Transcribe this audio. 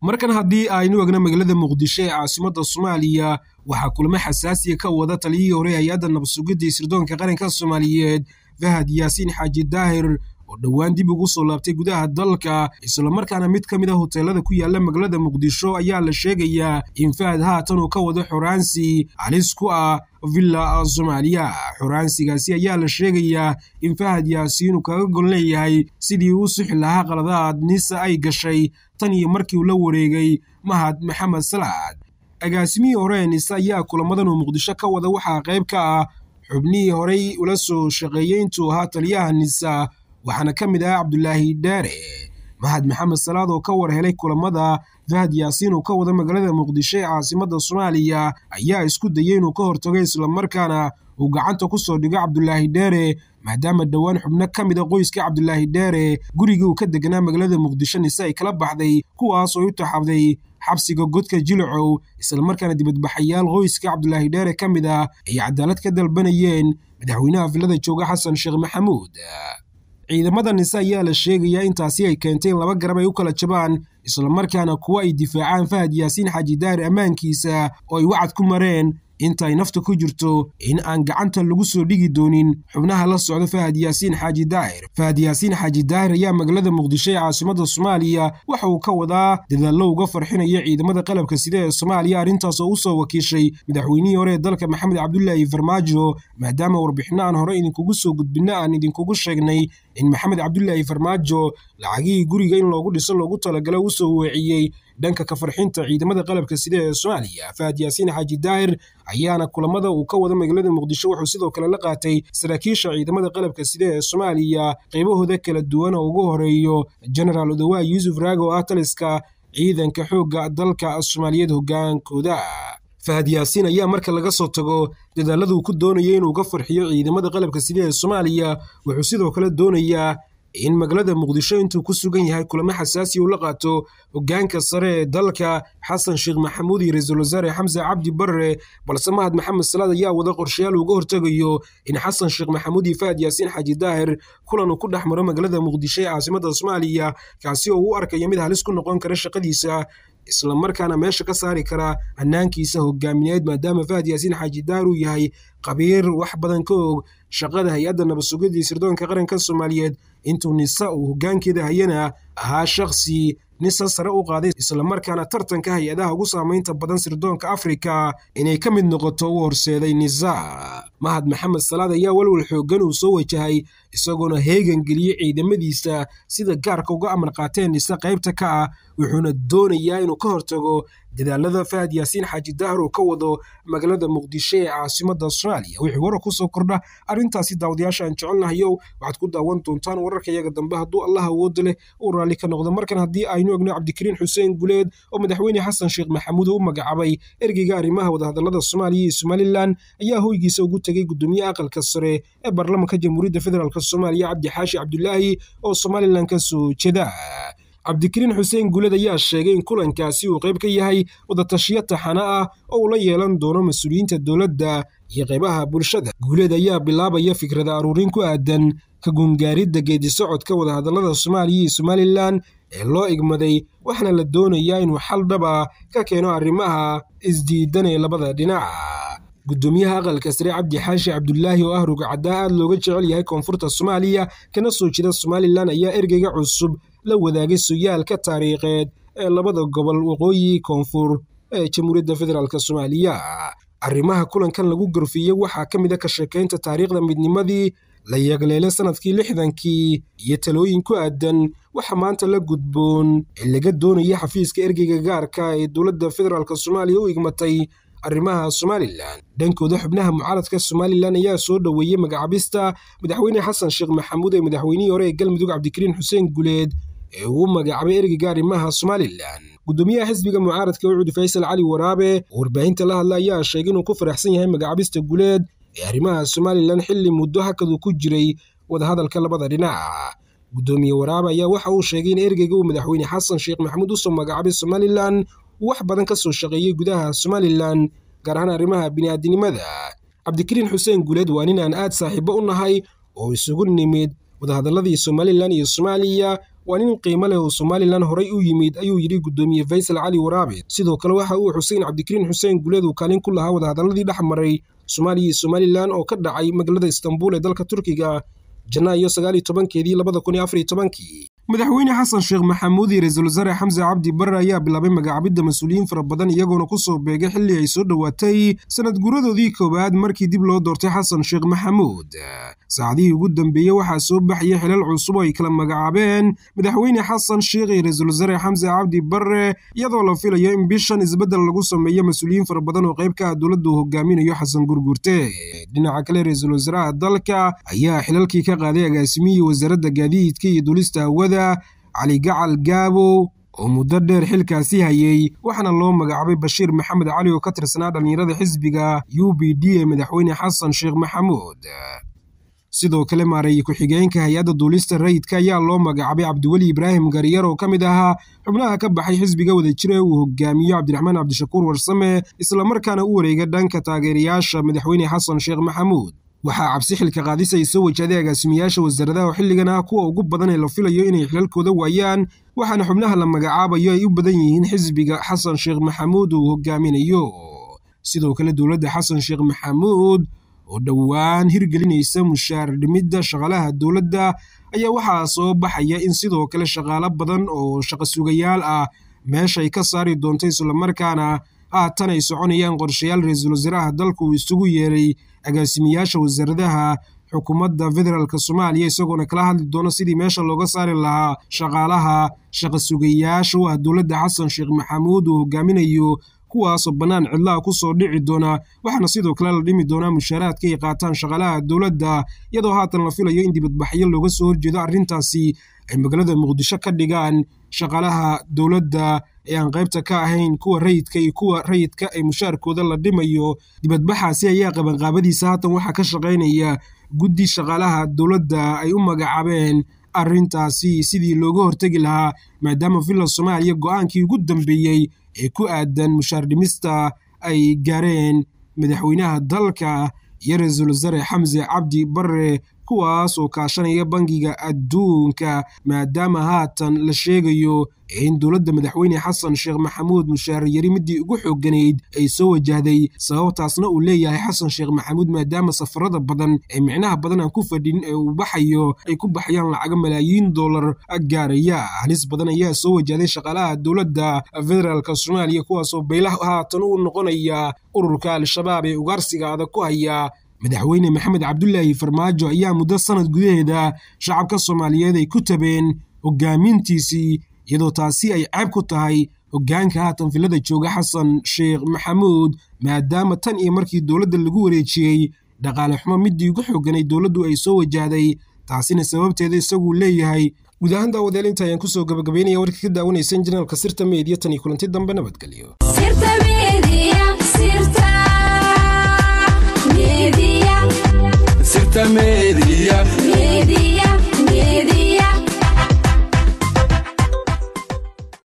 markan haddii aynu egno magaalada muqdisho ee caasimadda soomaaliya waxaa kulamo xasaasiya ka wada taliyihii hore hay-adda nabadsugiddii sirdoonka qaranka soomaaliyeed fahad yaasiin xaaji daahir oo dhowaan dib ugu soo laabtay gudaha dalka islamarkaana mid ka mid a ah hoteelada ku yaalla magaalada muqdisho ayaa la sheegayaa in fahad haatan uu ka wado xoraansi halis ku ah villa soomaaliya xoraansigaasi ayaa la sheegayaa in fahad yaasiin uu kaga golleeyahay sidii uu suxi lahaa qaladaad nisa ay gashay tan iyo markiiuu la wareegay mahad maxamed salaad agaasimihii horeenis ayaa kulamadan uu muqdisho ka wada waxaa qayb ka ah xubnihii horey ula soo shaqeeyey intuu ahaa taliyaha nisa waxaana ka mid ah cabdulaahi dheere mahad maxamed salaad oo ka war helay kulamada fahad yaasiin uu ka wada magaalada muqdisho ee caasimada soomaaliya ayaa isku dayay inuu ka hortago islamarkaana uu gacanta ku soo dhigo cabdulaahi dheere maadaama dhowaan xubno ka mid a qoyska cabdulaahi dheere gurigii uu ka deganaa magaalada muqdisho nise ay kala baxday kuwaas oo u taxabday xabsiga godka jilacow islamarkaana dibadbaxayaal qoyska cabdulaahi dheere ka mid a ah, ay cadaalad ka dalbanayeen madaxweynaha villada jooga xasan sheekh maxamuud ciidamada nise ayaa la sheegayaa intaasi ay keentay laba garab ay u kala jabaan islamarkaana kuwa ay difaacaan fahad yaasiin xaajidaari ammaankiisa oo ay wacad ku mareen intaay nafta ku jirto in aan gacanta lagu soo dhigi doonin xubnaha la socda fahad yaasiin xaaji daahir fahad yaasiin xaaji daahir ayaa magaalada muqdisho ee caasimadda soomaaliya waxa uu ka wadaa dadaallo uga farxinaya ciidamada qalabka sida ee soomaaliya arrintaas oo u soo wakiishay madaxweynihii hore ee dalka maxamed cabdulaahi farmaajo maadaama warbixino aan hore idinkugu soo gudbinno aan idinkugu sheegnay in maxamed cabdulaahi farmaajo lacagihii guriga in loogu dhiso loogu talagala u soo weeciyey dhanka ka farxinta ciidamada qalabka sida ee soomaaliya fahad yaasiin xaaji daahir ayaana kulamada uu ka wado magaalada muqdisho wuxuu sidoo kale la qaatay saraakiisha ciidamada qalabka sida ee soomaaliya qaybahooda kala duwan oo ugu horeeyo genaraal odawa yuusuf raag ah taliska ciidanka xoogga dalka soomaaliyeed hoggaankooda fahad yaasiin ayaa marka laga soo tago dadaaladuu ku doonayay inuu uga farxiyo ciidamada qalabka sida ee soomaaliya wuxuu sidoo kale doonayaa in magaalada muqdisho intuu ku sugan yahay kulamo xasaasi uu la qaato hoggaanka sare ee dalka xasan sheekh maxamuud iyo ra-iisul wasaare xamse cabdi barre balse mahad maxamed salaad ayaa wada qorshayaal uga hortegayo in xasan sheekh maxamuud iyo fahad yaasiin xaaji daahir kulan uu ku dhex maro magaalada muqdisho ee caasimada soomaaliya kaasi oo uu arkayo mid halis ku noqon kara shaqadiisa isla markaana meesha ka saari kara hanaankiisa hogaamineed maadaama fahad yaasiin xaaji daahir uu yahay qabiir wax badan ka og shaqada hay-adda nabadsugidii sirdoonka qaranka soomaaliyeed intuu nisa uu hoggaankeeda hayana ahaa shakhsi nisa sare u qaaday islamarkaana tartanka hay-adaha ugu saamaynta badan sirdoonka afrika inay ka mid noqoto u horseeday nisa mahad maxamed salaad ayaa walwal xooggan uu soo wajahay isagoona heegan geliyey ciidamadiisa sida gaarka uga amar qaateen isa qaybta ka ah wuxuuna doonayaa inuu ka hortago dadaalada fahad yaasiin xaaji dahar uu ka wado magaalada muqdisho ee caasimada soomaaliya wixii warar ku soo kordha arrintaasi daawadayaasha aan jecelnahayow waxaad ku daawan doontaan wararka iyaga dambe hadduu allah awooda leh uu raalli ka noqdo markan haddii aynu ogno cabdikariin xuseen guleed oo madaxweyne xasan sheekh maxamuud u magacaabay ergeyga arrimaha wadahadallada soomaaliya iyo somalilan ayaa hoygiisa ugu tegay gudoomiye aqalka sare ee baarlamanka jamhuuriyadda federaalk soomaaliya cabdixaashi cabdulaahi oo somalilan ka soo jeeda cabdikariin xuseen guuled ayaa sheegay in kulankaasi uu qayb ka yahay wadatashiyo taxana ah oo uula yeelan doono mas-uuliyiinta dowladda iyo qaybaha bulshada guuled ayaa bilaabaya fikrada aruurin ku aadan ka gungaaridda geedisocodka wadahadallada soomaaliya iyo somalilan ee loo igmaday waxaana la doonayaa inuu xal dhaba ah ka keeno arrimaha isdiidan ee labada dhinac gudoomiyaha aqalka sare cabdi xaashi cabdulaahi oo ah rugcadaa aad looga jecel yahay koonfurta soomaaliya kana soo jeeda somalilan ayaa ergeyga cusub la wadaagay suyaalka taariikheed ee labada gobol waqooyi koonfur ee jamhuuriyadda federaalk soomaaliya arrimaha kulankan lagu gorfiyey waxaa ka mid a ah ka sheekeynta taariikhda midnimadii la yagleelay sanadkii lixdankii iyo talooyin ku aadan waxa maanta la gudboon ee laga doonaya xafiiska ergeyga gaarka ah ee dowladda federaalk soomaaliya u igmatay arrimaha somalilan dhankooda xubnaha mucaaradka somalilan ayaa soo dhoweeyey magacaabista madaxweyne xasan sheekh maxamuud ee madaxweynihii hore ee galmudug cabdikariin xuseen guleed ee uu magacaabay ergega arrimaha somalilan gudoomiyaha xisbiga mucaaradka ucudi faysal cali waraabe oo warbaahinta la hadla ayaa sheegay inuu ku faraxsan yahay magacaabista guleed ee arrimaha somalilan xilli muddo hakadu ku jiray wadahadalka labada dhinac guddoomiye waraabe ayaa waxa uu sheegay in ergeyga uu madaxweyne xasan sheekh maxamuud usoo magacaabay somalilan wax badan ka soo shaqeeyey gudaha somalilan gaar ahaan arrimaha bini'aadinimada cabdikariin xuseen guuleed waa nin aan aad saaxiibo u nahay oo isugu nimid wadahadalladii somalilan iyo soomaaliya waa nin qiimo leh oo somalilan horay u yimid ayuu yidhi guddoomiye faysal cali waraabe sidoo kale waxa uu xuseen cabdikariin xuseen guuleed uu kaalin ku lahaa wadahadalladii dhex maray soomaaliya iyo somalilan oo ka dhacay magaalada istanbuul ee dalka turkiga janaayo sagaal iyo tobankeedii labada kun iyo afar iyo tobankii madaxweyne xasan sheekh maxamuud iyo ra-iisul wasaare xamse cabdi barre ayaa bilaabay magacaabidda mas-uuliyiin fara badan iyagoona ku soo beegay xilli ay soo dhowaatay sanad guradoodii koowaad markii dib loo doortay xasan sheekh maxamuud saacadihii ugu dambeeyey waxaa soo baxaya xilal cusub oo ay kala magacaabeen madaxweyne xasan sheekh iyo ra-iisul wasaare xamse cabdi barre iyadoo la filayo in bishan isbeddel lagu sameeyo mas-uuliyiin fara badan oo qayb ka ah dowladda uu hogaaminayo xasan gurgurte dhinaca kale ra-iisul wasaaraha dalka ayaa xilalkii ka qaaday agaasimihii wasaaradda gaadiidka iyo duulista hawada sida cali gacal gaabow oo muddo dheer xilkaasi hayey waxaana loo magacaabay bashiir maxamed cali oo ka tirsanaa dhallinyarada xisbiga u b d ee madaxweyne xasan sheekh maxamuud sidoo kale maareeye ku-xigeenka hay-adda duulista rayidka ayaa loo magacaabay cabdiweli ibraahim gariyar oo ka mid ahaa xubnaha ka baxay xisbiga wadajir ee uu hogaamiyo cabdiraxmaan cabdishakuur warsame islamarkaana u wareegay dhanka taageerayaasha madaxweyne xasan sheekh maxamuud waxaa cabsi xilka qaadisaysa wejahada agaasimayaasha wasaaradaha xilligan ah kuwa ugu badan ee la filayo inay xilalkooda waayaan waxaana xubnaha la magacaabayo ay u badan yihiin xisbiga xasan sheekh maxamuud uu hogaaminayo sidoo kale dowladda xasan sheekh maxamuud oo dhowaan hirgelinaysa mushaar dhimidda shaqaalaha dowladda ayaa waxaa soo baxaya in sidoo kale shaqaalo badan oo shaqo sugayaal ah meeshay ka saari doonto islamarkaana haatan ah, ay soconayaan qorshayaal ra-iisul wasaaraha dalka uu isugu yeeray agaasimiyaasha wasaaradaha xukuumadda federaalka soomaaliya isagoona kala hadli doono sidii meesha looga saari lahaa shaqaalaha shaqasugayaasha u ah dowladda xasan sheekh maxamuud uu hogaaminayo kuwaasoo bannaan cidlaha kusoo dhici doonaa waxaana sidoo kale la dhimi doonaa mushaaraadka ay qaataan shaqaalaha dowladda iyadoo haatan la filayo in dibadbaxyo looga soo horjeedo arrintaasi ay magaalada muqdisho ka dhigaan shaqaalaha dowladda ee aan qaybta ka ahayn kuwa rayidka iyo kuwa rayidka ee mushaarkooda la dhimayo dibadbaxaasi ayaa qabanqaabadiisa haatan waxaa ka shaqaynaya guddi shaqaalaha dowladda ay u magacaabeen arrintaasi sidii looga hortegi lahaa maadaama villa soomaaliya go'aankii ugu dambeeyey ee ku aadan mushaar dhimista ay gaareen madaxweynaha dalka iyo ra-iisul wasaare xamse cabdi barre kuwaas oo kaashanaya bangiga adduunka maadaama haatan la sheegayo in dowladda madaxweyne xasan sheekh maxamuud mushaare middii ugu xooganayd ay soo wajahday sababtaasna uu leeyahay xasan sheekh maxamuud maadaama safarada badan ee micnaha badan aan ku fadhin ee uu baxayo ay ku baxayaan lacago malaayiin dollar gaaraya halis badan ayaa soo wajahday shaqaalaha dowladda federaalka soomaaliya kuwaasoo baylah haatan u noqonaya ururka al-shabaab ee ugaarsiga ku hayaa madaxweyne maxamed cabdulaahi farmaajo ayaa muddo sannad gudaheeda shacabka soomaaliyeed ay ku tabeen hogaamintiisii iyadoo taasi ay ceeb ku tahay hoggaanka haatan villada jooga xasan sheekh maxamuud maadaama tan iyo markii dowladda lagu wareejiyey dhaqaale xumo middii ugu xooganay dowladdu ay soo wajahday taasina sababteeda isaguu leeyahay guud ahaan daawadeel inta ayaan kusoo gabagabaynaya warka ka daawanaysan jenaalka sirta meediya tan iyo kulanti dambe nabadgelyo esta media. media.